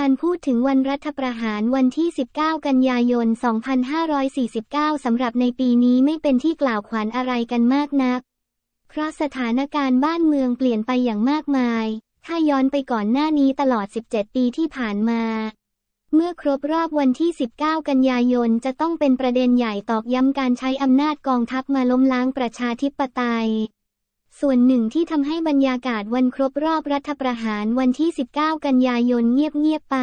การพูดถึงวันรัฐประหารวันที่ 19 กันยายน 2549 สำหรับในปีนี้ไม่เป็นที่กล่าวขวัญอะไรกันมากนัก เพราะสถานการณ์บ้านเมืองเปลี่ยนไปอย่างมากมาย ถ้าย้อนไปก่อนหน้านี้ตลอด 17 ปีที่ผ่านมา เมื่อครบรอบวันที่ 19 กันยายนจะต้องเป็นประเด็นใหญ่ตอกย้ำการใช้อำนาจกองทัพมาล้มล้างประชาธิปไตยส่วนหนึ่งที่ทำให้บรรยากาศวันครบรอบรัฐประหารวันที่ 19 กันยายนเงียบๆไป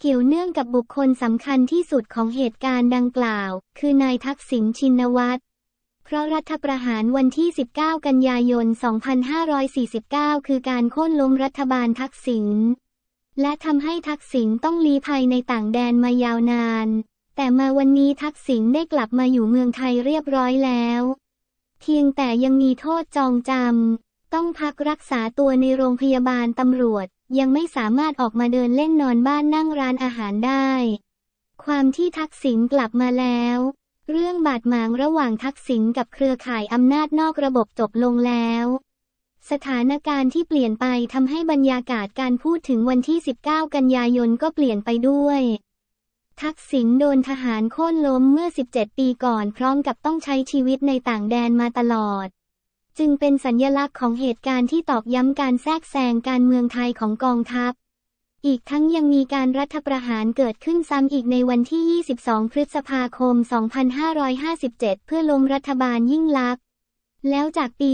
เกี่ยวเนื่องกับบุคคลสำคัญที่สุดของเหตุการณ์ดังกล่าว คือนายทักษิณชินวัตรเพราะรัฐประหารวันที่ 19 กันยายน 2549 คือการโค่นล้มรัฐบาลทักษิณและทำให้ทักษิณต้องลี้ภัยในต่างแดนมายาวนาน แต่มาวันนี้ทักษิณได้กลับมาอยู่เมืองไทยเรียบร้อยแล้วเพียงแต่ยังมีโทษจองจำ ต้องพักรักษาตัวในโรงพยาบาลตำรวจ ยังไม่สามารถออกมาเดินเล่นนอนบ้านนั่งร้านอาหารได้ ความที่ทักษิณกลับมาแล้ว เรื่องบาดหมาง ระหว่างทักษิณกับเครือข่ายอำนาจนอกระบบจบลงแล้ว สถานการณ์ที่เปลี่ยนไปทำให้บรรยากาศการพูดถึงวันที่ 19 กันยายนก็เปลี่ยนไปด้วยทักษิณโดนทหารโค่นล้มเมื่อ 17 ปีก่อนพร้อมกับต้องใช้ชีวิตในต่างแดนมาตลอด จึงเป็นสัญญลักษณ์ของเหตุการณ์ที่ตอกย้ำการแทรกแซงการเมืองไทยของกองทัพ อีกทั้งยังมีการรัฐประหารเกิดขึ้นซ้ำอีกในวันที่ 22 พฤษภาคม 2557 เพื่อล้มรัฐบาลยิ่งลักษณ์แล้วจากปี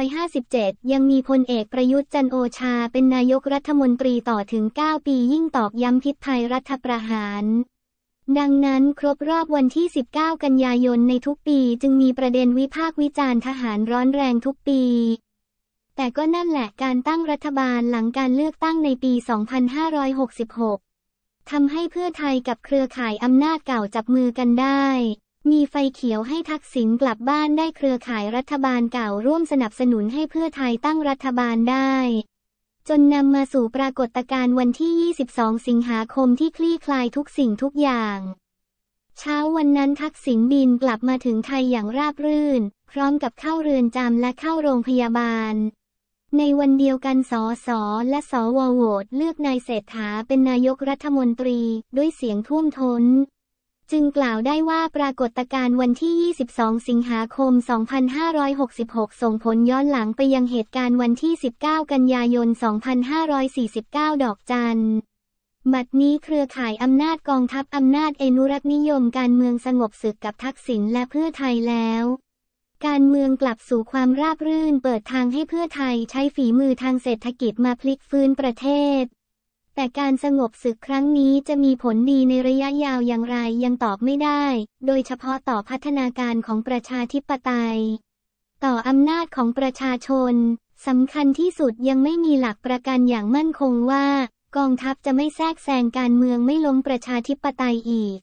2557 ยังมีพลเอกประยุทธ์จันโอชาเป็นนายกรัฐมนตรีต่อถึง 9 ปียิ่งตอกย้ำพิษภัยรัฐประหาร ดังนั้นครบรอบวันที่ 19 กันยายนในทุกปีจึงมีประเด็นวิพากษ์วิจารณ์ทหารร้อนแรงทุกปี แต่ก็นั่นแหละการตั้งรัฐบาลหลังการเลือกตั้งในปี 2566ทำให้เพื่อไทยกับเครือข่ายอำนาจเก่าจับมือกันได้มีไฟเขียวให้ทักษิณกลับบ้านได้เครือข่ายรัฐบาลเก่าร่วมสนับสนุนให้เพื่อไทยตั้งรัฐบาลได้ จนนำมาสู่ปรากฏการณ์วันที่ 22 สิงหาคมที่คลี่คลายทุกสิ่งทุกอย่าง เช้าวันนั้นทักษิณบินกลับมาถึงไทยอย่างราบรื่น พร้อมกับเข้าเรือนจำและเข้าโรงพยาบาล ในวันเดียวกันสอสอและสอวโหวตเลือกนายเศรษฐาเป็นนายกรัฐมนตรีด้วยเสียงท่วมทน้นจึงกล่าวได้ว่าปรากฏการณ์วันที่ 22 สิงหาคม 2566 ส่งผลย้อนหลังไปยังเหตุการณ์วันที่ 19 กันยายน 2549 ดอกจันบัดนี้เครือข่ายอำนาจกองทัพอำนาจเอนุรักษนิยมการเมืองสงบศึกกับทักษิณและเพื่อไทยแล้ว การเมืองกลับสู่ความราบรื่นเปิดทางให้เพื่อไทยใช้ฝีมือทางเศรษฐกิจมาพลิกฟื้นประเทศแต่การสงบศึกครั้งนี้จะมีผลดีในระยะยาวอย่างไรยังตอบไม่ได้ โดยเฉพาะต่อพัฒนาการของประชาธิปไตย ต่ออำนาจของประชาชน สำคัญที่สุดยังไม่มีหลักประกันอย่างมั่นคงว่า กองทัพจะไม่แทรกแซงการเมืองไม่ล้มประชาธิปไตยอีก